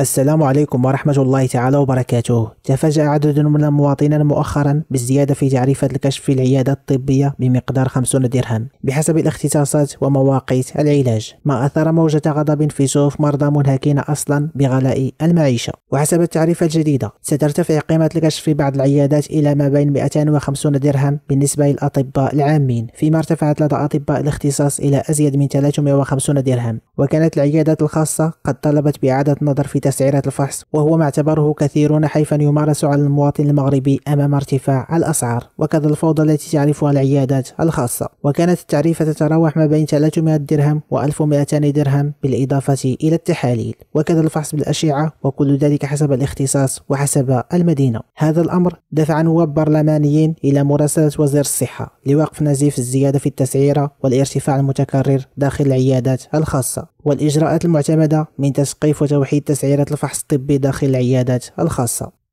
السلام عليكم ورحمة الله تعالى وبركاته تفاجأ عدد من المواطنين مؤخرا بالزيادة في تعريفة الكشف في العيادة الطبية بمقدار 50 درهم بحسب الاختصاصات ومواقيت العلاج ما أثر موجة غضب في صوف مرضى منهكين أصلا بغلاء المعيشة وحسب التعريفة الجديدة سترتفع قيمة الكشف في بعض العيادات إلى ما بين 250 درهم بالنسبة للأطباء العامين فيما ارتفعت لدى أطباء الاختصاص إلى أزيد من 350 درهم وكانت العيادات الخاصة قد طلبت بإعادة النظر في تسعيرات الفحص وهو ما اعتبره كثيرون حيفا يمارس على المواطن المغربي أمام ارتفاع الأسعار وكذا الفوضى التي تعرفها العيادات الخاصة وكانت التعريفة تتراوح ما بين 300 درهم و 1200 درهم بالإضافة إلى التحاليل وكذا الفحص بالأشعة وكل ذلك حسب الاختصاص وحسب المدينة هذا الأمر دفع نواب برلمانيين إلى مراسلة وزير الصحة لوقف نزيف الزيادة في التسعيرة والارتفاع المتكرر داخل العيادات الخاصة والإجراءات المعتمدة من تسقيف وتوحيد تسعيرة الفحص الطبي داخل العيادات الخاصة